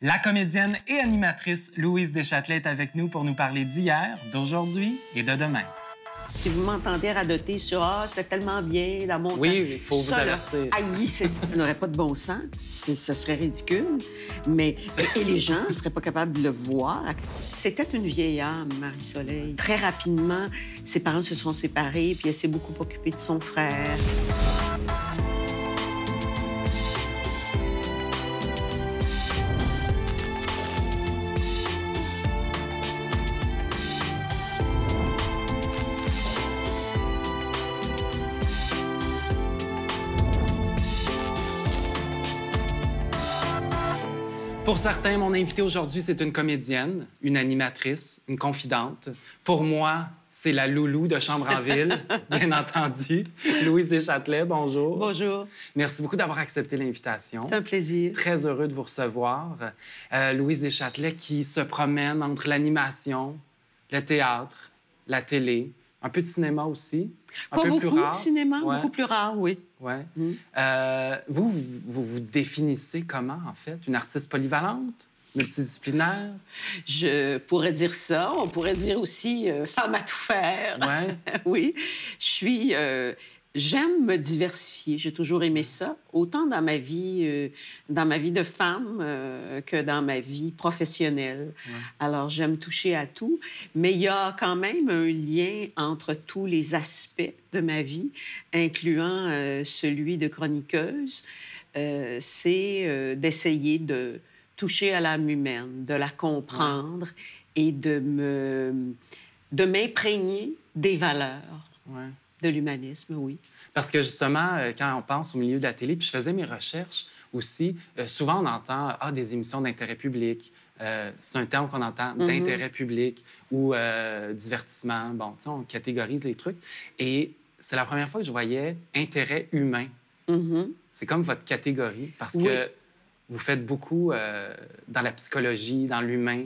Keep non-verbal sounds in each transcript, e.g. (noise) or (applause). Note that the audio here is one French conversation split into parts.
La comédienne et animatrice Louise Deschâtelet est avec nous pour nous parler d'hier, d'aujourd'hui et de demain. Si vous m'entendez radoter sur Ah, c'était tellement bien, la montagne. Oui, il faut vous avertir. aïe, ça n'aurait pas de bon sens. Ça serait ridicule. Mais, et les gens ne seraient pas capables de le voir. C'était une vieille âme, Marie-Soleil. Très rapidement, ses parents se sont séparés, puis elle s'est beaucoup occupée de son frère. Pour certains, mon invité aujourd'hui, c'est une comédienne, une animatrice, une confidente. Pour moi, c'est la loulou de Chambre en Ville, (laughs) bien entendu. Louise Deschâtelet, bonjour. Bonjour. Merci beaucoup d'avoir accepté l'invitation. C'est un plaisir. Très heureux de vous recevoir. Euh, Louise Deschâtelet qui se promène entre l'animation, le théâtre, la télé, un peu de cinéma aussi beaucoup plus rare. de cinéma, beaucoup plus rare, oui. Ouais. Mm. Euh, vous, vous vous définissez comment, en fait? Une artiste polyvalente? multidisciplinaire. Je pourrais dire ça. On pourrait dire aussi euh, femme à tout faire. Ouais. (laughs) oui. Je suis euh, j'aime me diversifier. J'ai toujours aimé ça, autant dans ma vie, euh, dans ma vie de femme euh, que dans ma vie professionnelle. Alors, j'aime toucher à tout, mais il y a quand même un lien entre tous les aspects de ma vie, incluant euh, celui de chroniqueuse. c'est d'essayer de toucher à l'âme humaine, de la comprendre et de me de m'imprégner des valeurs. De l'humanisme, oui. Parce que justement, euh, quand on pense au milieu de la télé, puis je faisais mes recherches aussi, euh, souvent on entend ah, des émissions d'intérêt public. Euh, c'est un terme qu'on entend mhm. d'intérêt public ou divertissement. Bon, tu sais, on catégorise les trucs. Et c'est la première fois que je voyais intérêt humain. Mhm. C'est comme votre catégorie parce que vous faites beaucoup dans la psychologie, dans l'humain.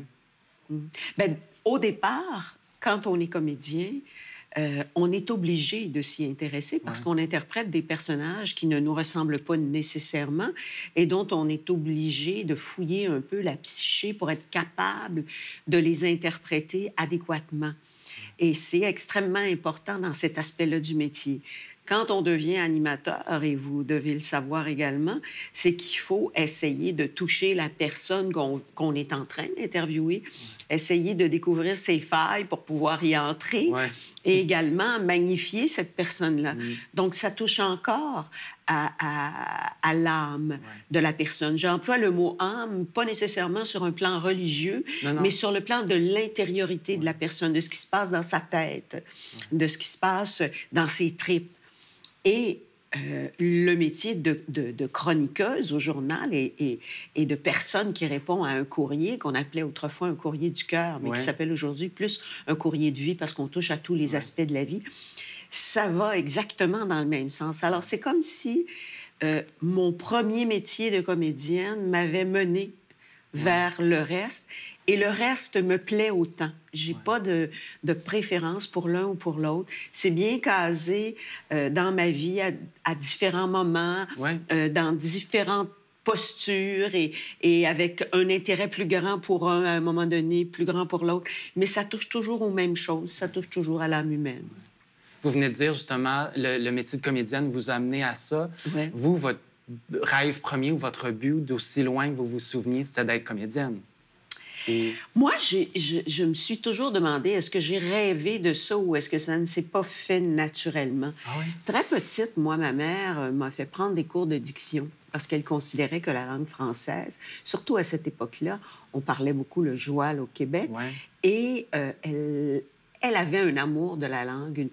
Mhm. Ben, au départ, quand on est comédien, euh, on est obligé de s'y intéresser parce qu'on interprète des personnages qui ne nous ressemblent pas nécessairement et dont on est obligé de fouiller un peu la psyché pour être capable de les interpréter adéquatement. Et c'est extrêmement important dans cet aspect-là du métier. Quand on devient animateur, et vous devez le savoir également, c'est qu'il faut essayer de toucher la personne qu'on est en train d'interviewer, essayer de découvrir ses failles pour pouvoir y entrer et également magnifier cette personne-là. Mm. Donc, ça touche encore à, l'âme de la personne. J'emploie le mot âme, pas nécessairement sur un plan religieux, mais sur le plan de l'intériorité de la personne, de ce qui se passe dans sa tête, de ce qui se passe dans ses tripes, et euh, le métier de, chroniqueuse au journal et, de personne qui répond à un courrier qu'on appelait autrefois un courrier du cœur, mais qui s'appelle aujourd'hui plus un courrier de vie parce qu'on touche à tous les aspects de la vie, ça va exactement dans le même sens. Alors c'est comme si euh, mon premier métier de comédienne m'avait mené vers le reste et le reste me plaît autant. J'ai pas de, de, préférence pour l'un ou pour l'autre. C'est bien casé euh, dans ma vie à, à différents moments, euh, dans différentes postures et, et, avec un intérêt plus grand pour un à un moment donné, plus grand pour l'autre. Mais ça touche toujours aux mêmes choses, ça touche toujours à l'âme humaine. Vous venez de dire justement, le, métier de comédienne vous a à ça. Vous, votre rêve premier ou votre but d'aussi loin que vous vous souveniez, c'était d'être comédienne. Mm. Moi, je, me suis toujours demandé, est-ce que j'ai rêvé de ça ou est-ce que ça ne s'est pas fait naturellement? Ah Très petite, moi, ma mère euh, m'a fait prendre des cours de diction parce qu'elle considérait que la langue française, surtout à cette époque-là, on parlait beaucoup le joual au Québec, et euh, elle, avait un amour de la langue,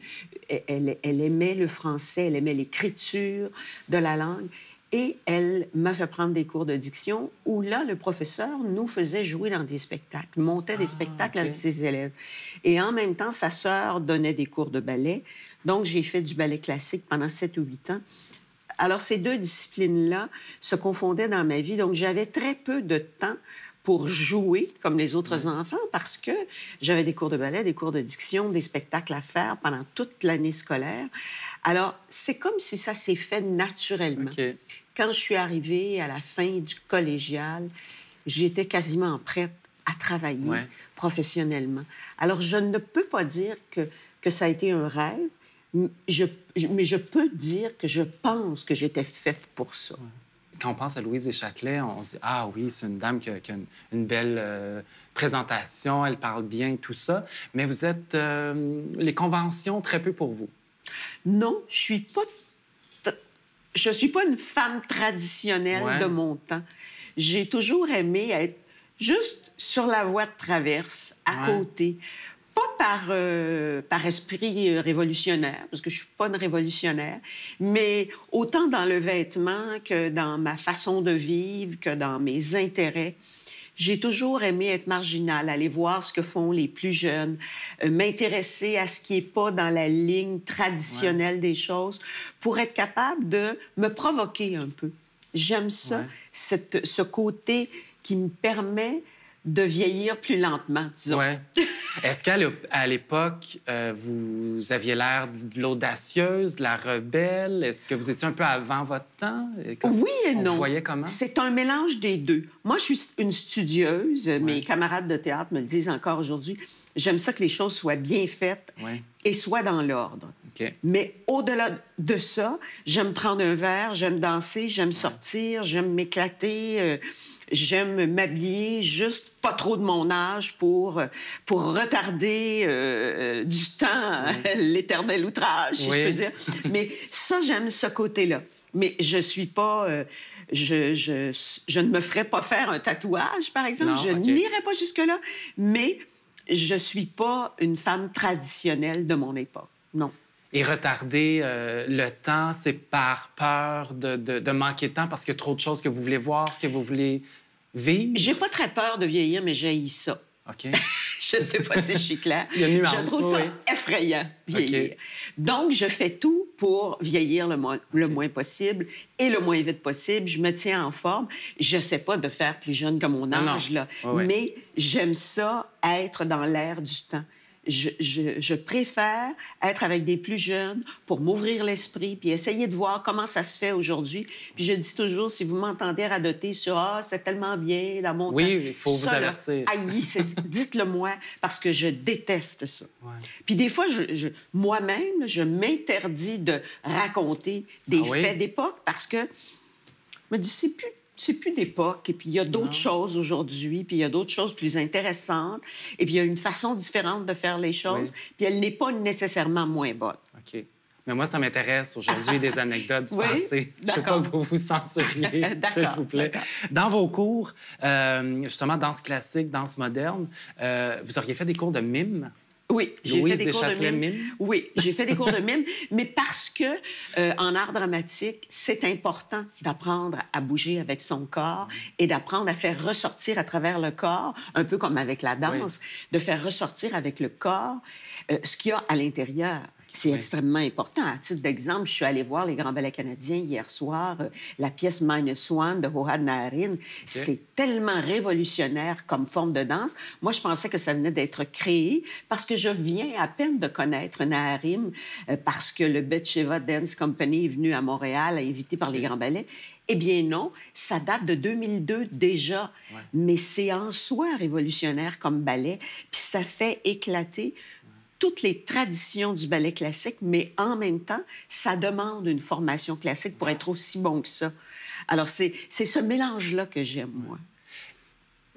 elle, aimait le français, elle aimait l'écriture de la langue. Et elle m'a fait prendre des cours de diction où là, le professeur nous faisait jouer dans des spectacles, montait des ah, spectacles avec ses élèves. Et en même temps, sa sœur donnait des cours de ballet. Donc, j'ai fait du ballet classique pendant sept ou huit ans. Alors, ces deux disciplines-là se confondaient dans ma vie. Donc, j'avais très peu de temps pour jouer comme les autres enfants parce que j'avais des cours de ballet, des cours de diction, des spectacles à faire pendant toute l'année scolaire. Alors, c'est comme si ça s'est fait naturellement. Quand je suis arrivée à la fin du collégial, j'étais quasiment prête à travailler professionnellement. Alors, je ne peux pas dire que, ça a été un rêve, mais je peux dire que je pense que j'étais faite pour ça quand on pense à Louise Châtelet, on se dit Ah oui, c'est une dame qui a, une, belle euh, présentation, elle parle bien, tout ça. Mais vous êtes. Euh, les conventions, très peu pour vous. Non, je suis pas. Je suis pas une femme traditionnelle de mon temps. J'ai toujours aimé être juste sur la voie de traverse, à côté, pas par, euh, par esprit euh, révolutionnaire, parce que je suis pas une révolutionnaire, mais autant dans le vêtement que dans ma façon de vivre, que dans mes intérêts. J'ai toujours aimé être marginale, aller voir ce que font les plus jeunes, euh, m'intéresser à ce qui est pas dans la ligne traditionnelle des choses pour être capable de me provoquer un peu. J'aime ça, ce côté qui me permet de vieillir plus lentement, disons. (laughs) Est-ce qu'à l'époque, euh, vous aviez l'air de l'audacieuse, de la rebelle? Est-ce que vous étiez un peu avant votre temps? oui et non. Vous voyez comment? C'est un mélange des deux. Moi, je suis une studieuse. Mes camarades de théâtre me disent encore aujourd'hui. J'aime ça que les choses soient bien faites et soient dans l'ordre. Mais au-delà de ça, j'aime prendre un verre, j'aime danser, j'aime sortir, j'aime m'éclater, euh, j'aime m'habiller, juste pas trop de mon âge pour, euh, pour retarder euh, du temps (laughs) l'éternel outrage, si je peux dire. Mais ça, j'aime ce côté-là. Mais je suis pas. je, ne me ferai pas faire un tatouage, par exemple. je n'irais n'irai pas jusque-là. Mais je ne suis pas une femme traditionnelle de mon époque. Non et retarder euh, le temps, c'est par peur de, manquer de temps parce qu'il y a trop de choses que vous voulez voir, que vous voulez vivre? J'ai pas très peur de vieillir, mais j'ai ça. OK. (laughs) je sais pas si je suis claire. (laughs) Il y a je trouve ça effrayant, vieillir. Donc, je fais tout pour vieillir le, moins possible et le moins vite possible. Je me tiens en forme. Je sais pas de faire plus jeune que mon âge, là. Mais j'aime ça, être dans l'air du temps je, préfère être avec des plus jeunes pour m'ouvrir l'esprit, puis essayer de voir comment ça se fait aujourd'hui. Puis je dis toujours, si vous m'entendez radoter sur Ah, c'était tellement bien dans mon oui, il faut vous avertir. Dites-le moi, parce que je déteste ça. Puis des fois, je, moi-même, je m'interdis de raconter des ah faits d'époque parce que je me dis, c'est plus c'est plus d'époque. Et puis, il y a d'autres choses aujourd'hui, puis il y a d'autres choses plus intéressantes. Et puis, il y a une façon différente de faire les choses. Puis, elle n'est pas nécessairement moins bonne. OK. Mais moi, ça m'intéresse aujourd'hui des (laughs) anecdotes du passé. Je ne veux pas que vous vous censuriez, (laughs) s'il vous plaît. Dans vos cours, euh, justement, danse classique, danse moderne, euh, vous auriez fait des cours de mime? Oui, j'ai fait des cours de mime. Oui, j'ai fait des (laughs) cours de mime, mais parce que euh, en art dramatique, c'est important d'apprendre à bouger avec son corps et d'apprendre à faire ressortir à travers le corps, un peu comme avec la danse, de faire ressortir avec le corps euh, ce qu'il y a à l'intérieur. C'est extrêmement important. À titre d'exemple, je suis allée voir les Grands Ballets canadiens hier soir, euh, la pièce Minus One de Hohad Naharin. C'est tellement révolutionnaire comme forme de danse. Moi, je pensais que ça venait d'être créé parce que je viens à peine de connaître Naharim, euh, parce que le Betcheva Dance Company est venu à Montréal, invité par les Grands Ballets. Eh bien non, ça date de 2002 déjà, mais c'est en soi révolutionnaire comme ballet, puis ça fait éclater toutes les traditions du ballet classique, mais en même temps, ça demande une formation classique pour être aussi bon que ça. Alors, c'est ce mélange-là que j'aime, moi.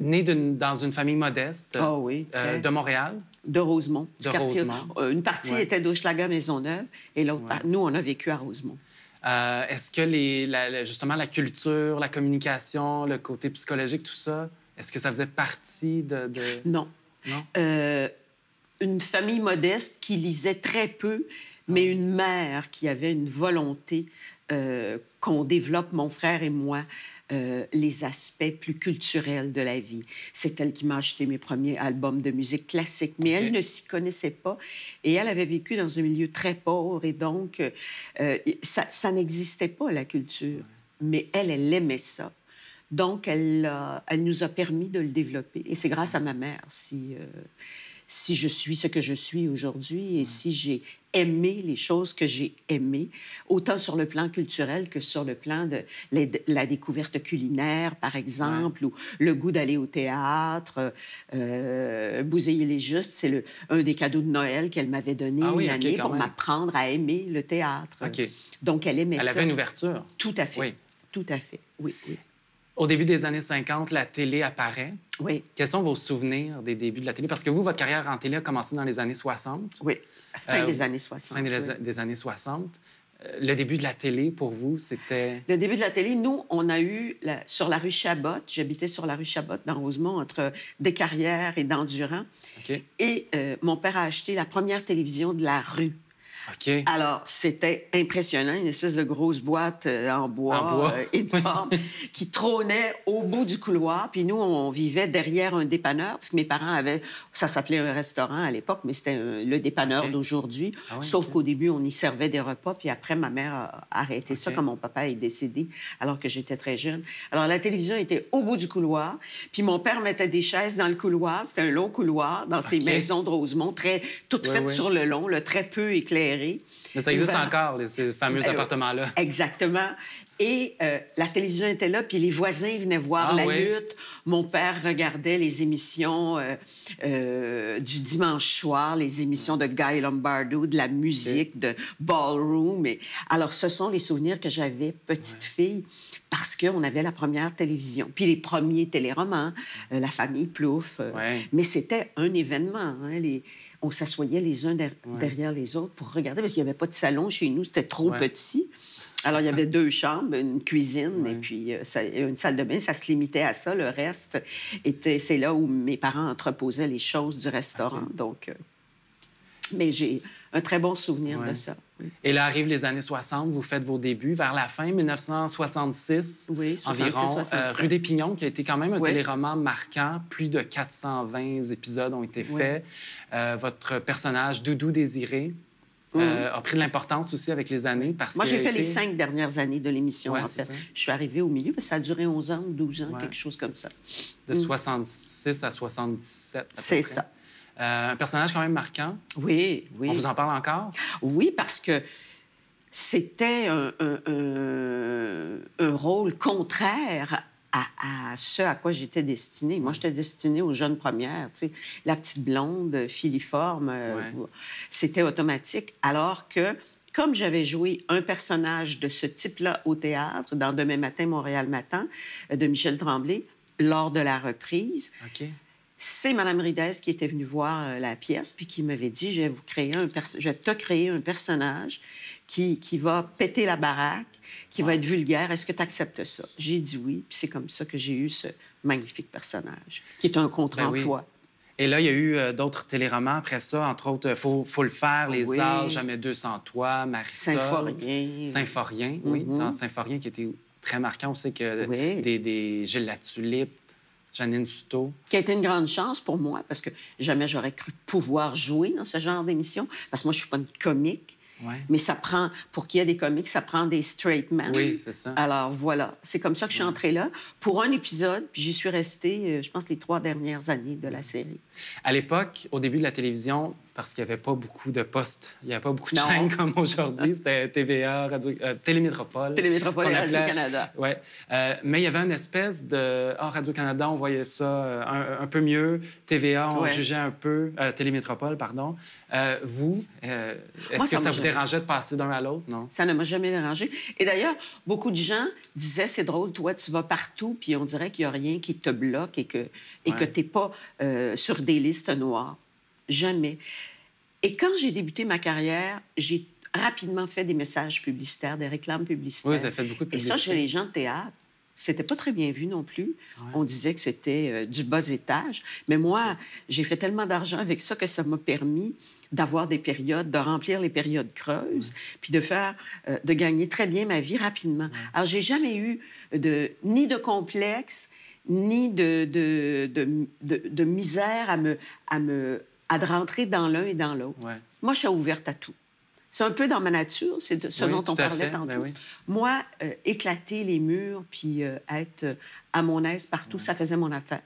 Né dans une famille modeste ah oui, euh, de Montréal. De Rosemont. De Rosemont. Euh, une partie était dauchelaga Maisonneuve et l'autre, nous, on a vécu à Rosemont. Euh, est-ce que les, justement la culture, la communication, le côté psychologique, tout ça, est-ce que ça faisait partie de... de... Non. Non? une famille modeste qui lisait très peu, mais une mère qui avait une volonté euh, qu'on développe, mon frère et moi, euh, les aspects plus culturels de la vie. C'est elle qui m'a acheté mes premiers albums de musique classique, mais elle ne s'y connaissait pas et elle avait vécu dans un milieu très pauvre et donc euh, ça, n'existait pas, la culture, mais elle, elle aimait ça. Donc, elle, elle nous a permis de le développer et c'est grâce à ma mère si si je suis ce que je suis aujourd'hui et mm. si j'ai aimé les choses que j'ai aimées, autant sur le plan culturel que sur le plan de la découverte culinaire, par exemple, ou le goût d'aller au théâtre. Euh, il les juste, c'est un des cadeaux de Noël qu'elle m'avait donné ah une année pour m'apprendre à aimer le théâtre. Donc, elle aimait ça. Elle avait une ouverture. Tout à fait. Oui. Tout à fait, oui, oui. Au début des années 50, la télé apparaît. Oui. Quels sont vos souvenirs des débuts de la télé? Parce que vous, votre carrière en télé a commencé dans les années 60. Oui, fin euh, des années 60. Fin des années 60. Euh, le début de la télé, pour vous, c'était... Le début de la télé, nous, on a eu sur la rue Chabot, j'habitais sur la rue Chabot dans Rosemont, entre carrières et d'Endurant. Ok. Et euh, mon père a acheté la première télévision de la rue. Alors, c'était impressionnant, une espèce de grosse boîte euh, en bois, euh, énorme (laughs) qui trônait au bout du couloir. Puis nous, on vivait derrière un dépanneur, parce que mes parents avaient, ça s'appelait un restaurant à l'époque, mais c'était euh, le dépanneur d'aujourd'hui. Ah sauf qu'au début, on y servait des repas, puis après, ma mère a arrêté ça quand mon papa est décédé, alors que j'étais très jeune. Alors, la télévision était au bout du couloir, puis mon père mettait des chaises dans le couloir. C'était un long couloir, dans ces maisons de Rosemont, très, toutes faites sur le long, le très peu éclairées. Mais ça existe encore, ces fameux euh, appartements-là. Exactement. Et euh, la télévision était là, puis les voisins venaient voir ah la lutte. Mon père regardait les émissions euh, du dimanche soir, les émissions de Guy Lombardo, de la musique, de ballroom. Et... Alors, ce sont les souvenirs que j'avais petite fille parce qu'on avait la première télévision, puis les premiers téléromans, La famille plouf. Mais c'était un événement. Hein, les on s'assoyait les uns derrière les autres pour regarder, parce qu'il n'y avait pas de salon chez nous, c'était trop petit. Alors, il y avait deux (laughs) chambres, une cuisine et puis euh, une salle de bain. Ça se limitait à ça. Le reste, était, c'est là où mes parents entreposaient les choses du restaurant. Donc, euh, mais j'ai un très bon souvenir de ça. Et là arrivent les années 60, vous faites vos débuts. Vers la fin, 1966, environ, euh, Rue des Pignons, qui a été quand même un télé téléroman marquant. Plus de 420 épisodes ont été faits. Euh, votre personnage, Doudou Désiré, euh, mhm. a pris de l'importance aussi avec les années. Parce Moi, j'ai fait les cinq dernières années de l'émission, en fait. Je suis arrivée au milieu, parce que ça a duré 11 ans 12 ans, quelque chose comme ça. De 66 mhm. à 77, C'est ça. Euh, un personnage quand même marquant. Oui, oui. On vous en parle encore? Oui, parce que c'était un, rôle contraire à, ce à quoi j'étais destinée. Moi, j'étais destinée aux jeunes premières, tu sais, la petite blonde, euh, filiforme. Euh, c'était automatique. Alors que comme j'avais joué un personnage de ce type-là au théâtre, dans Demain matin, Montréal matin, de Michel Tremblay, lors de la reprise, c'est Mme Rides qui était venue voir euh, la pièce, puis qui m'avait dit, je vais, vous je te créer un personnage qui, qui va péter la baraque, qui va être vulgaire. Est-ce que tu acceptes ça? J'ai dit oui, puis c'est comme ça que j'ai eu ce magnifique personnage, qui est un ben contre-emploi. Et là, il y a eu euh, d'autres téléromans après ça, entre autres euh, Faut, faut le faire, Les oui. Jamais deux sans toi, Marissa. Symphorien. Symphorien, oui. Mm -hmm. Dans Symphorien, qui était très marquant, on sait que des, des Gilles Janine Souto. Qui a été une grande chance pour moi, parce que jamais j'aurais cru pouvoir jouer dans ce genre d'émission, parce que moi, je suis pas une comique. Mais ça prend, pour qu'il y ait des comics, ça prend des straight men. Oui, c'est ça. Alors voilà, c'est comme ça que je suis entrée là pour un épisode, puis j'y suis restée, euh, je pense, les trois dernières années de la série. À l'époque, au début de la télévision, parce qu'il n'y avait pas beaucoup de postes, il n'y avait pas beaucoup de chaînes (laughs) comme aujourd'hui, c'était TVA, Radio, euh, Télémétropole. Télémétropole et Radio-Canada. Oui. Euh, mais il y avait une espèce de. Ah, Radio-Canada, on voyait ça euh, un, peu mieux. TVA, on jugeait un peu. Télémétropole, pardon. vous, est-ce que ça, ça vous de passer d'un à l'autre, non? Ça ne m'a jamais dérangé. Et d'ailleurs, beaucoup de gens disaient, c'est drôle, toi, tu vas partout, puis on dirait qu'il n'y a rien qui te bloque et que et que tu n'es pas euh, sur des listes noires. Jamais. Et quand j'ai débuté ma carrière, j'ai rapidement fait des messages publicitaires, des réclames publicitaires. Oui, ça fait beaucoup de publicité. Et ça, chez les gens de théâtre, c'était pas très bien vu non plus. On disait que c'était euh, du bas étage. Mais moi, j'ai fait tellement d'argent avec ça que ça m'a permis d'avoir des périodes, de remplir les périodes creuses, puis de faire, euh, de gagner très bien ma vie rapidement. Alors, j'ai jamais eu de, ni de complexe, ni de, de, de misère à me, à me, à rentrer dans l'un et dans l'autre. Moi, je suis ouverte à tout. C'est un peu dans ma nature, c'est ce dont on parlait ben tantôt. Moi, euh, éclater les murs puis euh, être euh, à mon aise partout, ça faisait mon affaire.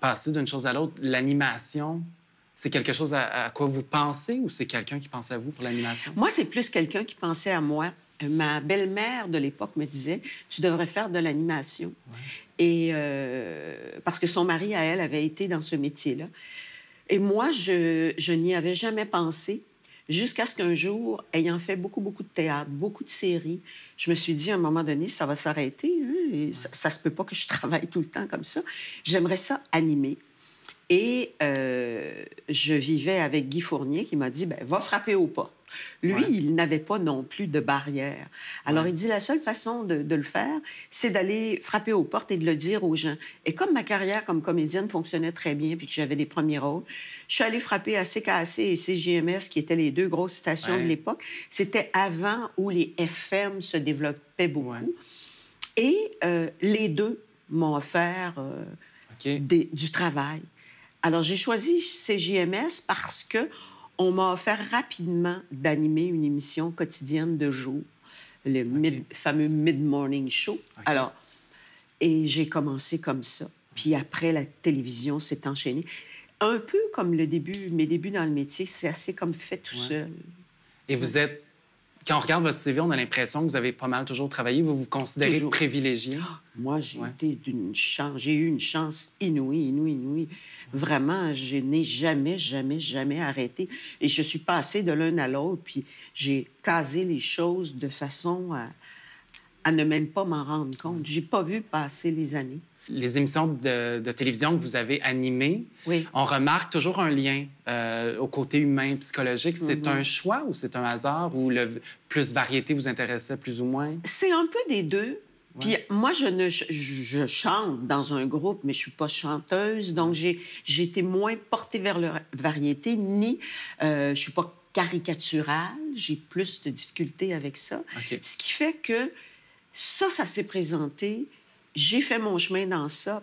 Passer d'une chose à l'autre, l'animation, c'est quelque chose à, quoi vous pensez ou c'est quelqu'un qui pense à vous pour l'animation? Moi, c'est plus quelqu'un qui pensait à moi. Ma belle-mère de l'époque me disait, tu devrais faire de l'animation. Et parce que son mari, à elle, avait été dans ce métier-là. Et moi, je, je n'y avais jamais pensé. Jusqu'à ce qu'un jour, ayant fait beaucoup, beaucoup de théâtre, beaucoup de séries, je me suis dit à un moment donné, ça va s'arrêter. Hein, ça, ne se peut pas que je (laughs) travaille tout le temps comme ça. J'aimerais ça animer. Et euh, je vivais avec Guy Fournier qui m'a dit, ben, va frapper au pas. Lui, il n'avait pas non plus de barrière. Alors, il dit la seule façon de, le faire, c'est d'aller frapper aux portes et de le dire aux gens. Et comme ma carrière comme comédienne fonctionnait très bien, puis que j'avais des premiers rôles, je suis allée frapper à CKAC et CJMS, qui étaient les deux grosses stations de l'époque. C'était avant où les FM se développaient beaucoup. Et euh, les deux m'ont offert euh, du travail. Alors, j'ai choisi CJMS parce que on m'a offert rapidement d'animer une émission quotidienne de jour, le fameux mid-morning show. Alors, et j'ai commencé comme ça. Puis après, la télévision s'est enchaînée. Un peu comme le début, mes débuts dans le métier, c'est assez comme fait tout seul. Et vous êtes quand on regarde votre CV, on a l'impression que vous avez pas mal toujours travaillé. Vous vous considérez privilégié? Ah, moi, j'ai eu une chance inouïe, inouïe, inouïe. Vraiment, je n'ai jamais, jamais, jamais arrêté. Et je suis passée de l'un à l'autre, puis j'ai casé les choses de façon à, à ne même pas m'en rendre compte. J'ai pas vu passer les années. Les émissions de, télévision que vous avez animées, on remarque toujours un lien euh, au côté humain, psychologique. C'est mm-hmm. un choix ou c'est un hasard ou le plus variété vous intéressait plus ou moins? C'est un peu des deux. Puis moi, je, ne, je, chante dans un groupe, mais je suis pas chanteuse, donc j'ai été moins portée vers la variété, ni euh, je suis pas caricaturale, j'ai plus de difficultés avec ça. Ce qui fait que ça, ça s'est présenté j'ai fait mon chemin dans ça,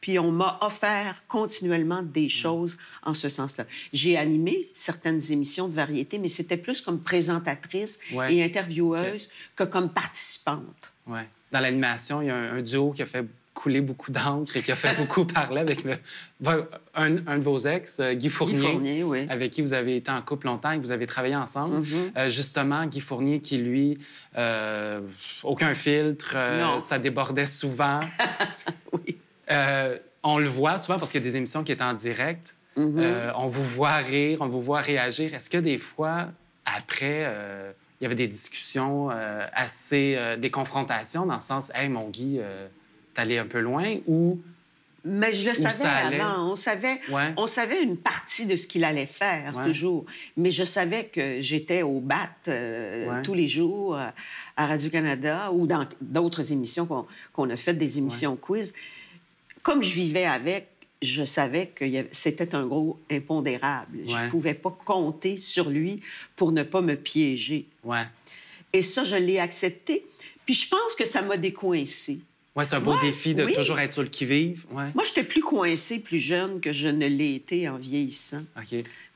puis on m'a offert continuellement des mm. choses en ce sens-là. J'ai animé certaines émissions de variété, mais c'était plus comme présentatrice et intervieweuse que comme participante. Ouais. Dans l'animation, il y a un duo qui a fait coulé beaucoup d'encre et qui a fait (laughs) beaucoup parler avec un, un, de vos ex, euh, Guy Fournier, avec qui vous avez été en couple longtemps et que vous avez travaillé ensemble. Mm-hmm. Euh, justement, Guy Fournier qui, lui, euh, aucun filtre, ça débordait souvent. (laughs) oui. on le voit souvent parce qu'il y a des émissions qui étaient en direct. Mm-hmm. on vous voit rire, on vous voit réagir. Est-ce que des fois, après il y avait des discussions assez, des confrontations dans le sens, hey mon Guy, Aller un peu loin ou... Mais je le savais avant. On savait, on savait une partie de ce qu'il allait faire, toujours. Mais je savais que j'étais au BAT euh, tous les jours euh, à Radio-Canada ou dans d'autres émissions qu'on a faites, des émissions quiz. Comme je vivais avec, je savais que c'était un gros impondérable. Je pouvais pas compter sur lui pour ne pas me piéger. Et ça, je l'ai accepté. Puis je pense que ça m'a décoincée. Ouais, c'est un beau défi de toujours être sur le qui-vive. Moi, j'étais plus coincée plus jeune que je ne l'ai été en vieillissant.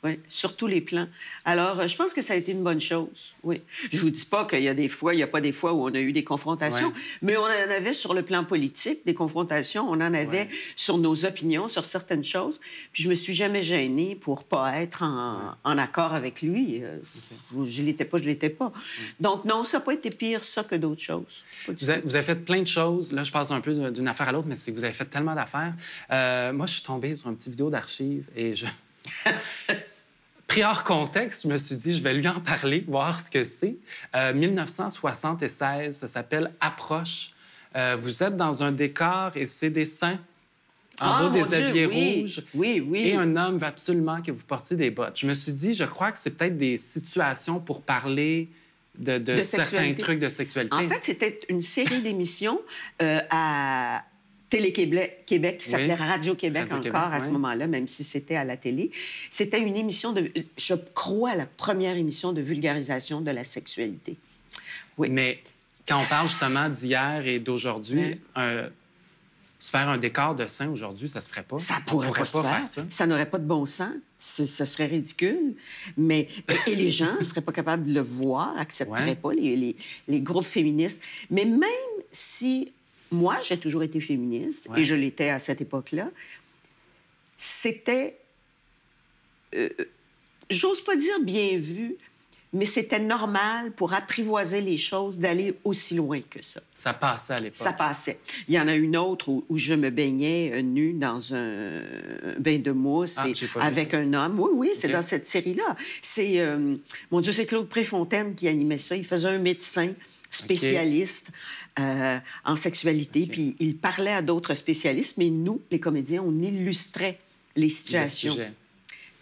Oui, sur tous les plans. Alors, euh, je pense que ça a été une bonne chose. Oui. Je vous dis pas qu'il y a des fois, il n'y a pas des fois où on a eu des confrontations, mais on en avait sur le plan politique des confrontations, on en avait sur nos opinions, sur certaines choses. Puis je me suis jamais gênée pour pas être en, accord avec lui. Euh, je l'étais pas, je l'étais pas. Donc non, ça n'a pas été pire ça que d'autres choses. Vous avez, fait plein de choses. Là, je passe un peu d'une affaire à l'autre, mais c'est que vous avez fait tellement d'affaires. Euh, moi, je suis tombée sur une petite vidéo d'archives et je (laughs) Pris hors contexte, je me suis dit, je vais lui en parler, voir ce que c'est. 1976, euh, ça s'appelle Approche. Euh, vous êtes dans un décor et c'est des saints en ah, haut des habits rouges. Oui, oui. Et un homme veut absolument que vous portiez des bottes. Je me suis dit, je crois que c'est peut-être des situations pour parler de, certains trucs de sexualité. En fait, c'était une série d'émissions euh, à, Télé-Québec qui s'appelait Radio-Québec encore à ce moment-là, même si c'était à la télé. C'était une émission de, je crois, la première émission de vulgarisation de la sexualité. Oui. Mais quand on parle justement d'hier et d'aujourd'hui, se faire un décor de saint aujourd'hui, ça se ferait pas. Ça pourrait, pas, se faire. ça. Ça n'aurait pas de bon sens. Ce serait ridicule. Mais et les gens seraient pas capables de le voir, accepteraient pas les, les, les groupes féministes. Mais même si moi, j'ai toujours été féministe, et je l'étais à cette époque-là, c'était, euh, euh, j'ose pas dire bien vu, mais c'était normal pour apprivoiser les choses d'aller aussi loin que ça. Ça passait à l'époque. Ça passait. Il y en a une autre où, je me baignais euh, nue dans un, bain de mousse ah, avec un homme. Oui, oui, c'est dans cette série-là. C'est, mon Dieu, c'est Claude Préfontaine qui animait ça. Il faisait un médecin spécialiste. Euh, en sexualité. Puis il parlait à d'autres spécialistes, mais nous, les comédiens, on illustrait les situations.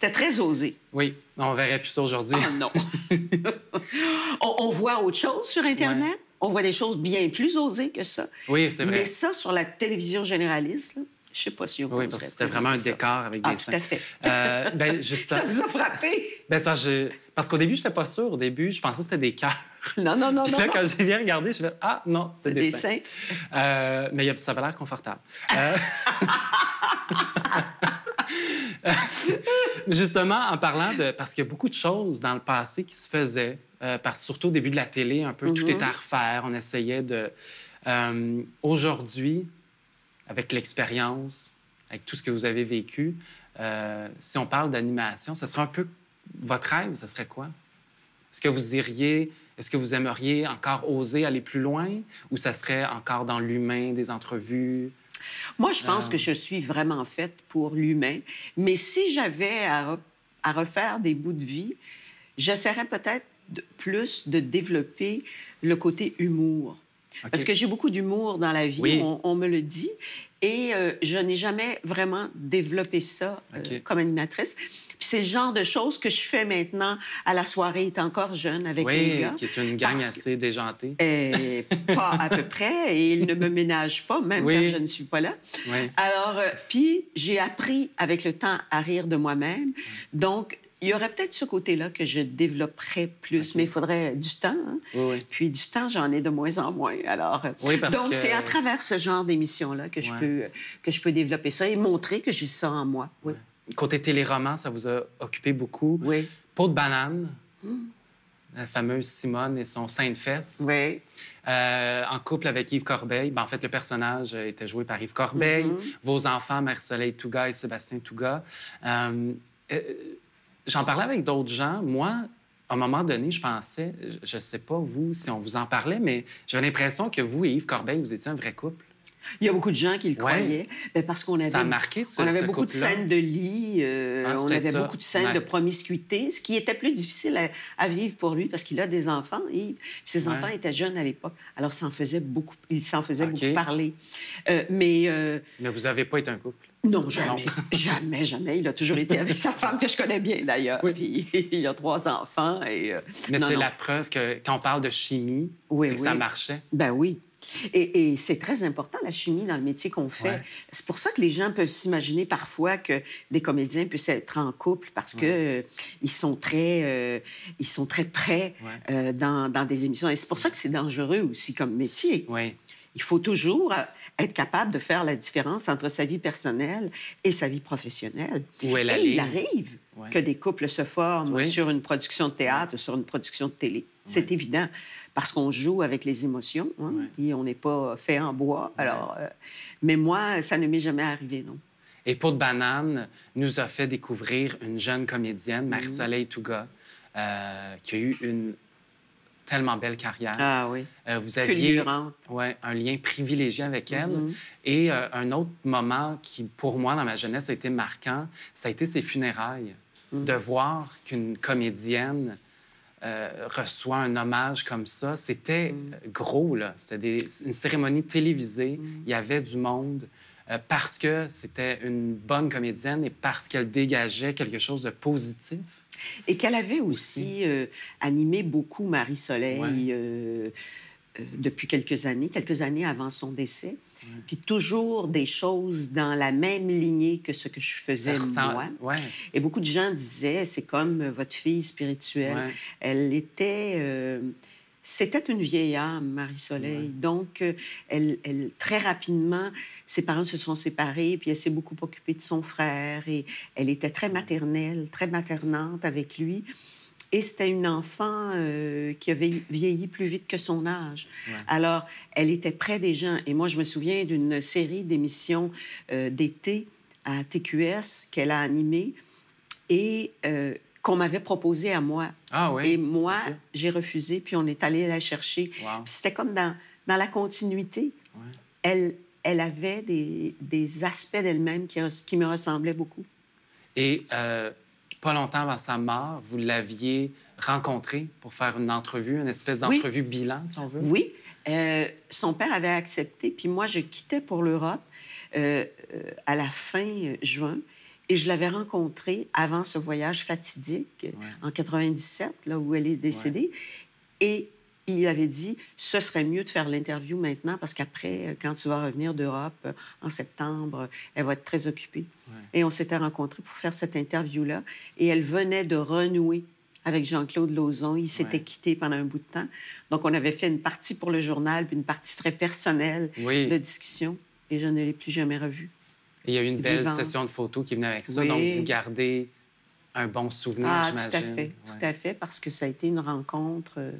Le très osé. Oui, on verrait plus ça aujourd'hui. Ah, non. (laughs) on, voit autre chose sur Internet. On voit des choses bien plus osées que ça. Oui, c'est vrai. Mais ça, sur la télévision généraliste, je ne sais pas si on Oui, parce que c'était vraiment un décor avec ah, des seins. Tout à fait. Euh, ben, (laughs) ça vous a frappé? Ben, parce, qu'au début, je n'étais pas sûre. Au début, je pensais que c'était des cœurs. Non, non, non. (laughs) Puis là, quand j'ai bien regardé, je me suis Ah, non, c'est des, des, seins. Euh, mais ça avait l'air confortable. Euh, (laughs) justement, en parlant de. Parce qu'il y a beaucoup de choses dans le passé qui se faisaient, parce surtout au début de la télé, un peu, tout mm-hmm. était à refaire. On essayait de. Aujourd'hui, avec l'expérience, avec tout ce que vous avez vécu. Euh, si on parle d'animation, ça serait un peu votre rêve, ça serait quoi? Est-ce que vous iriez, est-ce que vous aimeriez encore oser aller plus loin ou ça serait encore dans l'humain, des entrevues? Moi, je pense euh. que je suis vraiment faite pour l'humain, mais si j'avais à, à, refaire des bouts de vie, j'essaierais peut-être plus de développer le côté humour parce que j'ai beaucoup d'humour dans la vie, on, me le dit. Et euh, je n'ai jamais vraiment développé ça euh, comme animatrice. Puis c'est le genre de choses que je fais maintenant à la soirée, étant encore jeune avec les gars. qui est une gang assez déjantée. Euh, pas à peu près. Et ils ne me (laughs) ménagent pas, même quand je ne suis pas là. Alors, puis j'ai appris avec le temps à rire de moi-même. Donc, il y aurait peut-être ce côté-là que je développerais plus, mais il faudrait du temps. Hein. Puis du temps, j'en ai de moins en moins. Alors, euh, donc c'est à travers ce genre d'émission-là que je peux que je peux développer ça et montrer que j'ai ça en moi. Côté téléroman, ça vous a occupé beaucoup. Oui. Peau de banane. Hmm. La fameuse Simone et son sein de fesse. Oui. Euh, en couple avec Yves Corbeil. Ben, en fait, le personnage était joué par Yves Corbeil. Mm-hmm. Vos enfants, Mère soleil Touga et Sébastien Touga. Euh, J'en parlais avec d'autres gens. Moi, à un moment donné, je pensais, je ne sais pas vous si on vous en parlait, mais j'ai l'impression que vous et Yves Corbeil, vous étiez un vrai couple. Il y a beaucoup de gens qui le croyaient, ben, parce qu'on euh, ah, avait, ça a marqué on avait beaucoup de scènes de lit, on avait beaucoup de scènes de promiscuité, ce qui était plus difficile à, vivre pour lui parce qu'il a des enfants. Et ses enfants étaient jeunes à l'époque, alors faisait beaucoup, il s'en faisait beaucoup parler. Euh, mais, euh, mais vous n'avez pas été un couple. Non, jamais. jamais, jamais. Il a toujours été avec sa femme, que je connais bien d'ailleurs. il a trois enfants. Et, euh, Mais c'est la preuve que quand on parle de chimie, oui, ça marchait. Ben oui. Et, c'est très important, la chimie, dans le métier qu'on fait. C'est pour ça que les gens peuvent s'imaginer parfois que des comédiens puissent être en couple parce que euh, sont très, euh, ils sont très prêts dans, dans, des émissions. Et c'est pour ça que c'est dangereux aussi comme métier. Il faut toujours être capable de faire la différence entre sa vie personnelle et sa vie professionnelle. et il arrive que des couples se forment sur une production de théâtre, sur une production de télé. C'est évident, parce qu'on joue avec les émotions, et hein, on n'est pas fait en bois. Alors, euh, mais moi, ça ne m'est jamais arrivé, non. Et Pour de banane nous a fait découvrir une jeune comédienne, mm-hmm. Marie-Soleil Touga, euh, qui a eu une tellement belle carrière. Ah oui. Euh, vous aviez ouais, un lien privilégié avec elle. Mm-hmm. Et euh, un autre moment qui, pour moi, dans ma jeunesse, a été marquant, ça a été ses funérailles. Mm-hmm. De voir qu'une comédienne euh, reçoit un hommage comme ça. C'était mm-hmm. gros, là. C'était une cérémonie télévisée. Il y avait du monde. Euh, parce que c'était une bonne comédienne et parce qu'elle dégageait quelque chose de positif. Et qu'elle avait aussi, euh, animé beaucoup Marie-Soleil euh, depuis quelques années, quelques années avant son décès. Puis toujours des choses dans la même lignée que ce que je faisais moi. Et beaucoup de gens disaient, c'est comme votre fille spirituelle. Elle était c'était une vieille âme, Marie-Soleil. Donc, euh, elle, très rapidement, ses parents se sont séparés, puis elle s'est beaucoup occupée de son frère, et elle était très maternelle, très maternante avec lui. Et c'était une enfant euh, qui avait vieilli plus vite que son âge. Alors, elle était près des gens. Et moi, je me souviens d'une série d'émissions euh, d'été à TQS qu'elle a animée. Et qu'on m'avait proposé à moi. Ah Et moi, j'ai refusé, puis on est allé la chercher. c'était comme dans, dans la continuité. Elle, elle avait des, des aspects d'elle-même qui, qui, me ressemblaient beaucoup. Et euh, pas longtemps avant sa mort, vous l'aviez rencontrée pour faire une entrevue, une espèce d'entrevue bilan, si on veut? Oui. Euh, son père avait accepté, puis moi, je quittais pour l'Europe euh, à la fin juin. Et je l'avais rencontrée avant ce voyage fatidique en 97, là où elle est décédée. Et il avait dit ce serait mieux de faire l'interview maintenant parce qu'après, quand tu vas revenir d'Europe euh, en septembre, elle va être très occupée. Et on s'était rencontrés pour faire cette interview-là. Et elle venait de renouer avec Jean-Claude Lauzon. Il s'était quitté pendant un bout de temps. Donc, on avait fait une partie pour le journal, puis une partie très personnelle de discussion. Et je ne l'ai plus jamais revue il y a eu une belle session de photos qui venait avec ça. Donc, vous gardez un bon souvenir, j'imagine. Ah, tout à fait, tout à fait, parce que ça a été une rencontre, euh,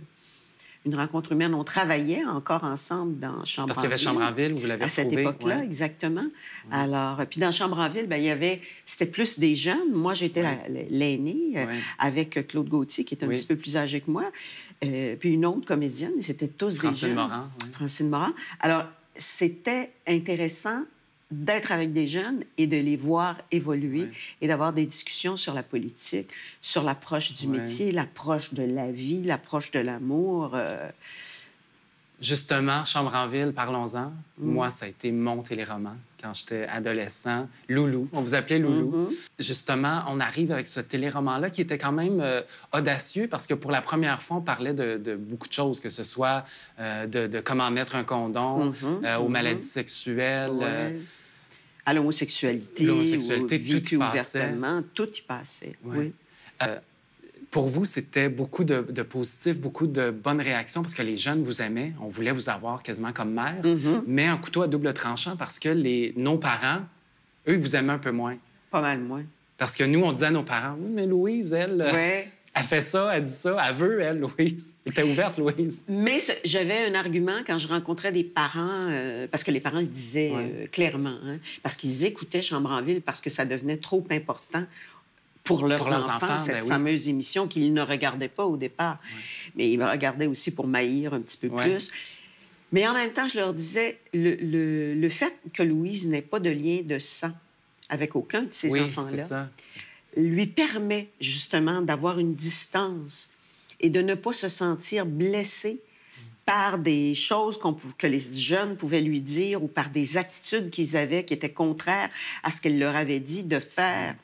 une rencontre humaine. On travaillait encore ensemble dans Chambre Parce qu'il y avait Chambre en Ville, vous l'avez À cette époque-là, exactement. Alors, euh, puis dans Chambre en Ville, ben, il y avait, c'était plus des jeunes. Moi, j'étais l'aînée euh, avec Claude Gauthier, qui est un petit peu plus âgé que moi, puis une autre comédienne, c'était tous des jeunes. Morin, Francine Morin. Alors, c'était intéressant d'être avec des jeunes et de les voir évoluer et d'avoir des discussions sur la politique, sur l'approche du métier, l'approche de la vie, l'approche de l'amour. Euh, Justement, Chambre en ville, parlons-en. Mm. Moi, ça a été mon téléroman quand j'étais adolescent. Loulou, on vous appelait Loulou. Mm-hmm. Justement, on arrive avec ce téléroman-là qui était quand même euh, audacieux parce que pour la première fois, on parlait de, beaucoup de choses, que ce soit euh, de, comment mettre un condom mm-hmm. euh, aux maladies mm-hmm. sexuelles. À l'homosexualité, tout, tout y passait. Tout y passait. Oui pour vous, c'était beaucoup de, positifs, beaucoup de bonnes réactions parce que les jeunes vous aimaient. On voulait vous avoir quasiment comme mère, mm-hmm. mais un couteau à double tranchant parce que les, non parents, eux, ils vous aimaient un peu moins. Pas mal moins. Parce que nous, on disait à nos parents, oui, mais Louise, elle, euh, ouais. elle fait ça, elle dit ça, elle veut, elle, Louise. Elle était ouverte, Louise. Mais j'avais un argument quand je rencontrais des parents, euh, parce que les parents le disaient euh, clairement, hein, parce qu'ils écoutaient Chambre en ville, parce que ça devenait trop important pour leurs, enfants, cette ben fameuse émission qu'ils ne regardaient pas au départ. Mais ils regardaient aussi pour maïr un petit peu plus. Mais en même temps, je leur disais, le, fait que Louise n'ait pas de lien de sang avec aucun de ces enfants-là lui permet justement d'avoir une distance et de ne pas se sentir blessée par des choses qu'on que les jeunes pouvaient lui dire ou par des attitudes qu'ils avaient qui étaient contraires à ce qu'elle leur avait dit de faire.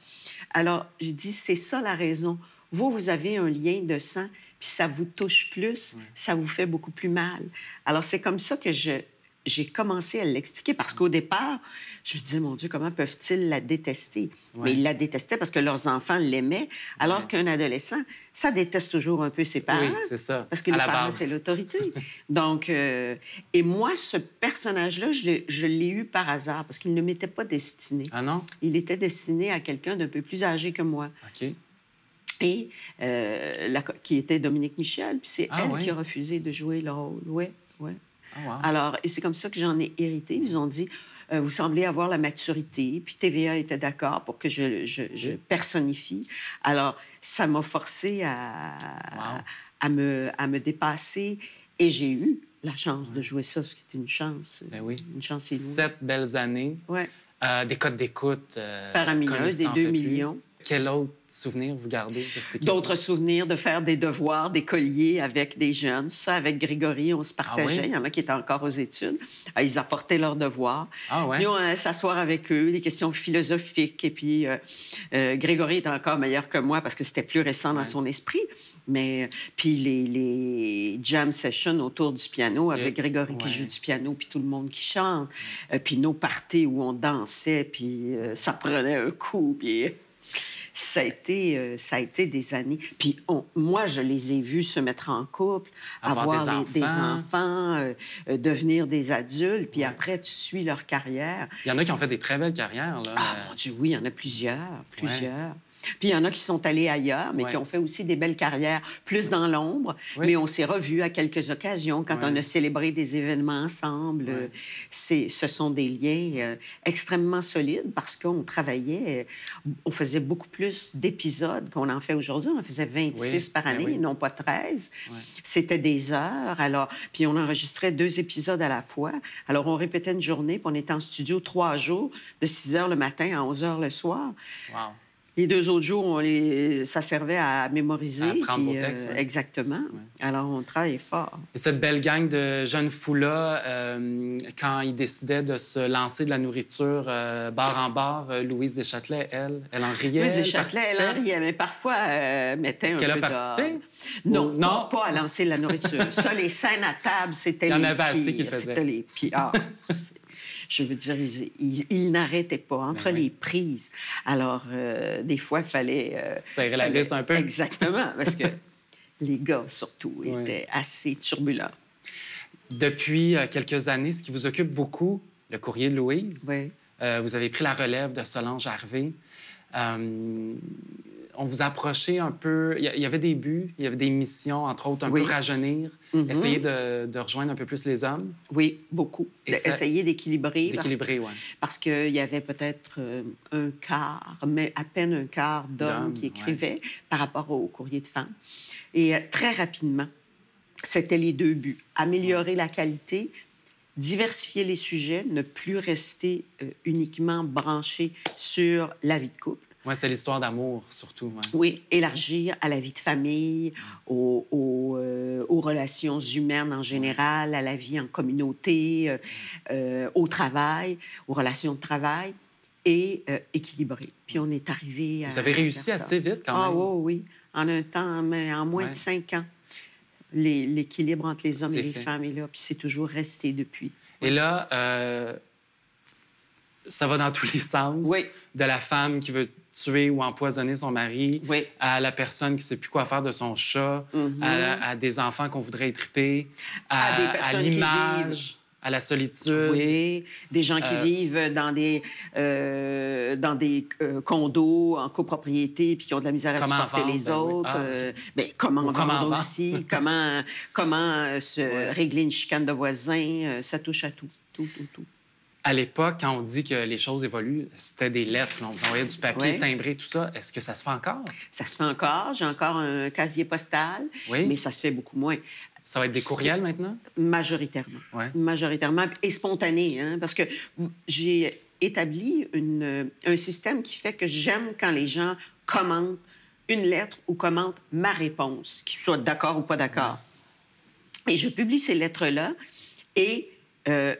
Alors, je dis, c'est ça la raison. Vous, vous avez un lien de sang, puis ça vous touche plus, ça vous fait beaucoup plus mal. Alors, c'est comme ça que je, j'ai commencé à l'expliquer parce qu'au départ, je me disais, mon Dieu, comment peuvent-ils la détester? Mais ils la détestaient parce que leurs enfants l'aimaient, alors qu'un adolescent, ça déteste toujours un peu ses parents. Oui, c'est ça. Parce que les parents, c'est l'autorité. (laughs) Donc, euh, et moi, ce personnage-là, je l'ai eu par hasard parce qu'il ne m'était pas destiné. Ah non? Il était destiné à quelqu'un d'un peu plus âgé que moi. OK et euh, la, qui était Dominique Michel. Puis c'est ah elle qui a refusé de jouer le rôle. Oui, oui. Ah, Alors, et c'est comme ça que j'en ai hérité. Ils ont dit, euh, vous semblez avoir la maturité. Puis TVA était d'accord pour que je, personnifie. Alors, ça m'a forcé à, à, me, à me dépasser. Et j'ai eu la chance de jouer ça, ce qui était une chance. Ben oui. Une chance inouïe. Sept belles années. Ouais. Euh, des codes d'écoute. Euh, des 2 millions. Quel autre souvenir vous gardez D'autres souvenirs de faire des devoirs, des colliers avec des jeunes. Ça, avec Grégory, on se ah partageait. Il y en a qui étaient encore aux études. Ah, ils apportaient leurs devoirs. Ah Nous, on euh, s'asseoir avec eux, des questions philosophiques. Et puis, euh, euh, Grégory était encore meilleur que moi parce que c'était plus récent dans son esprit. Mais puis les, jam sessions autour du piano avec Grégory qui joue du piano, puis tout le monde qui chante, puis nos parties où on dansait, puis ça prenait un coup, puis ça a été, euh, ça a été des années. Puis moi, je les ai vus se mettre en couple, avoir, des, enfants, euh, euh, devenir des adultes, puis après, tu suis leur carrière. Il y en a qui ont fait des très belles carrières. Là, ah, mon Dieu, oui, il y en a plusieurs, plusieurs. Puis il y en a qui sont allés ailleurs, mais qui ont fait aussi des belles carrières, plus dans l'ombre. Mais on s'est revus à quelques occasions quand on a célébré des événements ensemble. C'est, ce sont des liens euh, extrêmement solides parce qu'on travaillait, euh, on faisait beaucoup plus d'épisodes qu'on en fait aujourd'hui. On en faisait 26 par ben année, non pas 13. C'était des heures. Alors, puis on enregistrait deux épisodes à la fois. Alors, on répétait une journée, puis on était en studio trois jours, de 6 heures le matin à 11 h le soir. Wow. Les deux autres jours, ça servait à mémoriser. À prendre euh, textes. Exactement. Alors, on travaillait fort. Et cette belle gang de jeunes fous-là, euh, quand ils décidaient de se lancer de la nourriture barre euh, bar en bar, Louise Deschâtelet, elle, elle en riait. Louise Deschâtelet, elle, elle en riait, mais parfois mettait Est-ce qu'elle a participé? Non, non, pas à lancer de la nourriture. (laughs) ça, les scènes à table, c'était les Il y en avait assez qui faisaient. C'était les pires. Ah, (laughs) Je veux dire, ils, n'arrêtaient pas ben entre les prises. Alors, euh, des fois, il fallait... Euh, Serrer la vis un peu. Exactement, parce que (laughs) les gars, surtout, étaient assez turbulents. Depuis euh, quelques années, ce qui vous occupe beaucoup, le courrier de Louise. vous avez pris la relève de Solange Harvey on vous approchait un peu. Il y avait des buts, il y avait des missions, entre autres, un peu rajeunir, mm-hmm. essayer de, rejoindre un peu plus les hommes. Oui, beaucoup. Essayer d'équilibrer. D'équilibrer, oui. Parce qu'il y avait peut-être euh, un quart, mais à peine un quart d'hommes qui écrivaient par rapport au courrier de femmes. Et euh, très rapidement, c'était les deux buts. Améliorer la qualité, diversifier les sujets, ne plus rester euh, uniquement branché sur la vie de couple, oui, c'est l'histoire d'amour, surtout. Oui, élargir à la vie de famille, ah. euh, aux, relations humaines en général, à la vie en communauté, euh, euh, au travail, aux relations de travail et équilibrer. équilibré. Puis on est arrivé à. Vous avez réussi assez vite quand ah, même. Ah oui, oui. En un temps, en moins de cinq ans, l'équilibre entre les hommes et les femmes est là. Puis c'est toujours resté depuis. Et là, ça va dans tous les sens. Oui. De la femme qui veut tuer ou empoisonner son mari, à la personne qui ne sait plus quoi faire de son chat, mm-hmm. à, des enfants qu'on voudrait triper à, à, l'image à la solitude. Oui, des gens qui euh, vivent dans des, euh, dans des euh, condos en copropriété puis qui ont de la misère à supporter les ben autres. Ah, ben, mais comment vendre aussi, (laughs) comment, comment se régler une chicane de voisins, ça touche à tout, tout, tout, tout à l'époque, quand on dit que les choses évoluent, c'était des lettres. on envoyait du papier timbré, tout ça. Est-ce que ça se fait encore? Ça se fait encore. J'ai encore un casier postal, oui. mais ça se fait beaucoup moins. Ça va être des courriels maintenant? Majoritairement. Ouais. Majoritairement et spontané, hein, parce que j'ai établi une, un système qui fait que j'aime quand les gens commentent une lettre ou commentent ma réponse, qu'ils soient d'accord ou pas d'accord. Et je publie ces lettres-là et euh,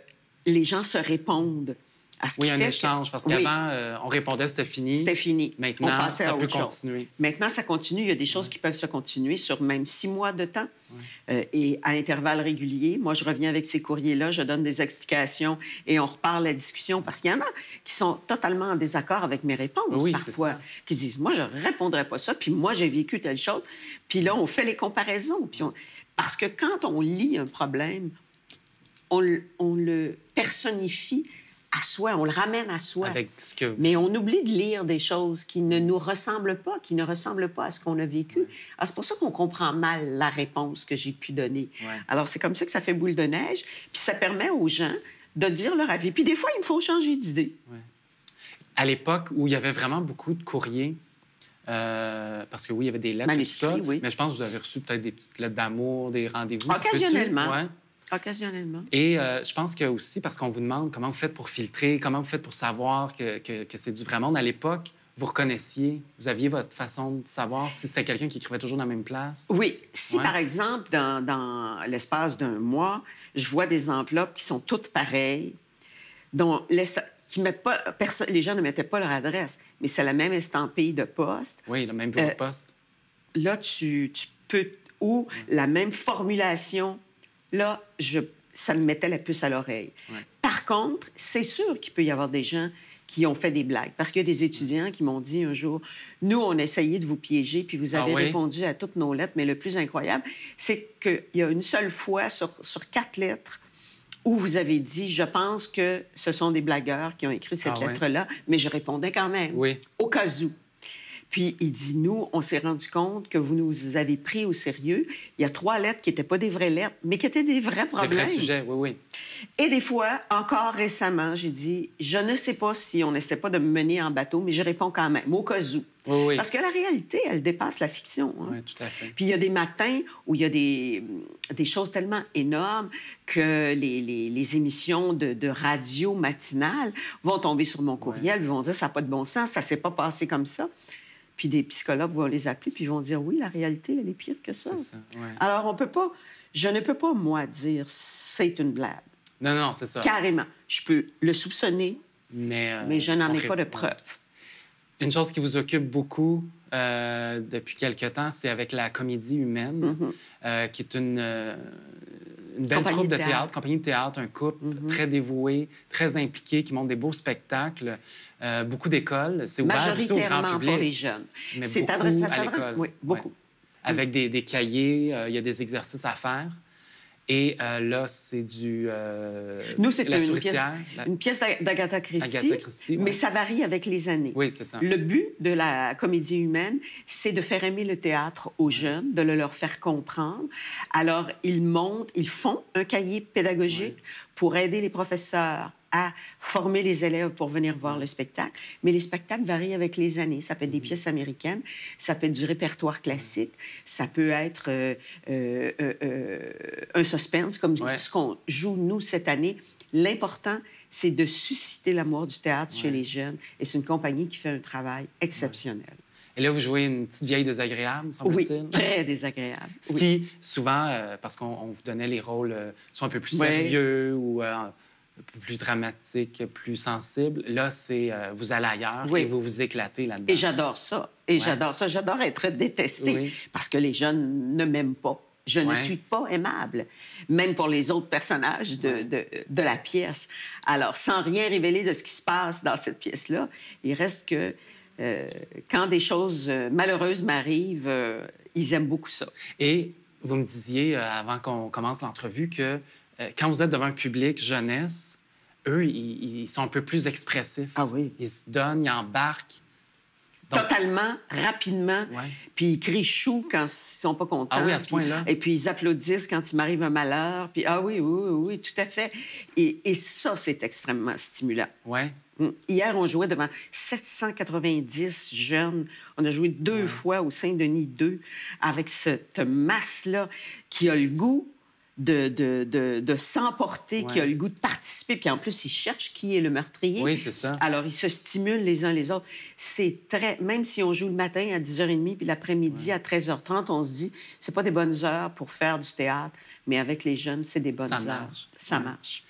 les gens se répondent. À ce oui, un échange, parce qu'avant, euh, on répondait, c'était fini. C'était fini. Maintenant, ça peut continuer. Maintenant, ça continue. Il y a des choses qui peuvent se continuer sur même six mois de temps euh, et à intervalles réguliers. Moi, je reviens avec ces courriers-là, je donne des explications et on repart la discussion parce qu'il y en a qui sont totalement en désaccord avec mes réponses parfois, qui disent, moi, je ne répondrai pas ça, puis moi, j'ai vécu telle chose. Puis là, on fait les comparaisons. Puis Parce que quand on lit un problème, on, le personnifie à soi, on le ramène à soi. Avec que Mais on oublie de lire des choses qui ne nous ressemblent pas, qui ne ressemblent pas à ce qu'on a vécu. Ah, c'est pour ça qu'on comprend mal la réponse que j'ai pu donner. Alors, c'est comme ça que ça fait boule de neige, puis ça permet aux gens de dire leur avis. Puis des fois, il faut changer d'idée. À l'époque où il y avait vraiment beaucoup de courriers, euh, parce que oui, il y avait des lettres Mais je pense que vous avez reçu peut-être des petites lettres d'amour, des rendez-vous. Occasionnellement. Occasionnellement. Et euh, je pense que aussi, parce qu'on vous demande comment vous faites pour filtrer, comment vous faites pour savoir que, que, c'est du vrai monde, à l'époque, vous reconnaissiez, vous aviez votre façon de savoir si c'était quelqu'un qui écrivait toujours dans la même place? Oui. Si, par exemple, dans, dans l'espace d'un mois, je vois des enveloppes qui sont toutes pareilles, dont qui mettent pas, les gens ne mettaient pas leur adresse, mais c'est la même estampille de poste. Oui, la même de euh, poste. Là, tu, tu peux... Ou la même formulation là, je, ça me mettait la puce à l'oreille. Par contre, c'est sûr qu'il peut y avoir des gens qui ont fait des blagues. Parce qu'il y a des étudiants qui m'ont dit un jour, nous, on a essayé de vous piéger, puis vous ah avez répondu à toutes nos lettres. Mais le plus incroyable, c'est qu'il y a une seule fois sur, quatre lettres où vous avez dit, je pense que ce sont des blagueurs qui ont écrit cette ah lettre-là, mais je répondais quand même, oui. au cas où. Puis il dit, nous, on s'est rendu compte que vous nous avez pris au sérieux. Il y a trois lettres qui n'étaient pas des vraies lettres, mais qui étaient des vrais problèmes. Des vrais sujets, oui, oui. Et des fois, encore récemment, j'ai dit, je ne sais pas si on n'essaie pas de me mener en bateau, mais je réponds quand même, au cas où. Parce que la réalité, elle dépasse la fiction. Hein. Oui, tout à fait. Puis il y a des matins où il y a des, choses tellement énormes que les, émissions de, radio matinale vont tomber sur mon courriel, vont dire ça n'a pas de bon sens, ça s'est pas passé comme ça. Puis des psychologues vont les appeler, puis ils vont dire oui, la réalité, elle est pire que ça. ça Alors, on peut pas, je ne peux pas, moi, dire c'est une blague. Non, non, c'est ça. Carrément. Je peux le soupçonner, mais, euh, mais je n'en ai pas de preuve. Une chose qui vous occupe beaucoup euh, depuis quelque temps, c'est avec la comédie humaine, mm-hmm. euh, qui est une, une belle troupe de, théâtre, compagnie de théâtre, un couple mhm. très dévoué, très impliqué, qui montre des beaux spectacles, euh, beaucoup d'écoles. C'est ouvert au grand public. pour les jeunes. C'est adressé à l'école. Oui, beaucoup. Avec des, cahiers, euh, il y a des exercices à faire. Et euh, là, c'est du. Euh, Nous, c'est une, pièce, d'Agatha Christie, mais ça varie avec les années. Oui, c'est ça. Le but de la comédie humaine, c'est de faire aimer le théâtre aux jeunes, de le leur faire comprendre. Alors, ils montent, ils font un cahier pédagogique pour aider les professeurs à former les élèves pour venir voir le spectacle. Mais les spectacles varient avec les années. Ça peut être des mm-hmm. pièces américaines, ça peut être du répertoire classique, ça peut être euh, euh, euh, un suspense comme ce qu'on joue nous cette année. L'important, c'est de susciter l'amour du théâtre chez les jeunes. Et c'est une compagnie qui fait un travail exceptionnel. Et là, vous jouez une petite vieille désagréable, semble t Oui, très (laughs) désagréable. qui, souvent, parce qu'on vous donnait les rôles, soit sont un peu plus sérieux ou plus dramatique, plus sensible. Là, c'est euh, vous allez ailleurs et vous vous éclatez là-dedans. Et j'adore ça. Et j'adore ça. J'adore être détestée parce que les jeunes ne m'aiment pas. Je ne suis pas aimable, même pour les autres personnages de, de, la pièce. Alors, sans rien révéler de ce qui se passe dans cette pièce-là, il reste que euh, quand des choses euh, malheureuses m'arrivent, ils aiment beaucoup ça. Et vous me disiez, avant qu'on commence l'entrevue, que euh, quand vous êtes devant un public jeunesse, eux, ils, sont un peu plus expressifs. Ah oui. Ils se donnent, ils embarquent. Totalement, rapidement. Puis ils crient chou quand ils sont pas contents. Ah oui, à ce point-là. Et puis ils applaudissent quand il m'arrive un malheur. Puis ah oui, oui, oui, tout à fait. Et, ça, c'est extrêmement stimulant. Hum. Hier, on jouait devant 790 jeunes. On a joué deux fois au Saint-Denis 2 avec cette masse-là qui a le goût de, de, de, de s'emporter, qui a le goût de participer. Puis en plus, ils cherchent qui est le meurtrier. Oui, c'est ça. Alors, ils se stimulent les uns les autres. C'est très... Même si on joue le matin à 10h30, puis l'après-midi à 13h30, on se dit, c'est pas des bonnes heures pour faire du théâtre, mais avec les jeunes, c'est des bonnes ça heures. Marche. Ça marche.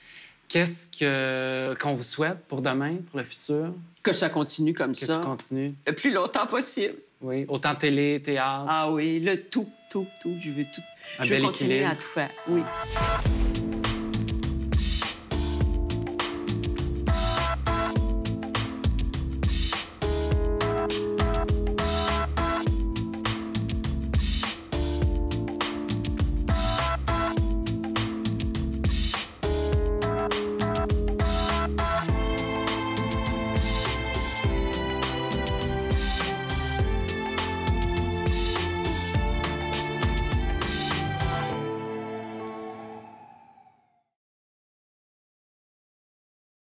Qu'est-ce que qu'on vous souhaite pour demain, pour le futur? Que ça continue comme ça. Que continue. Le plus longtemps possible. Oui, autant télé, théâtre. Ah oui, le tout, tout, tout. Je veux tout un je bel continuer équilibre. à tout faire. Oui.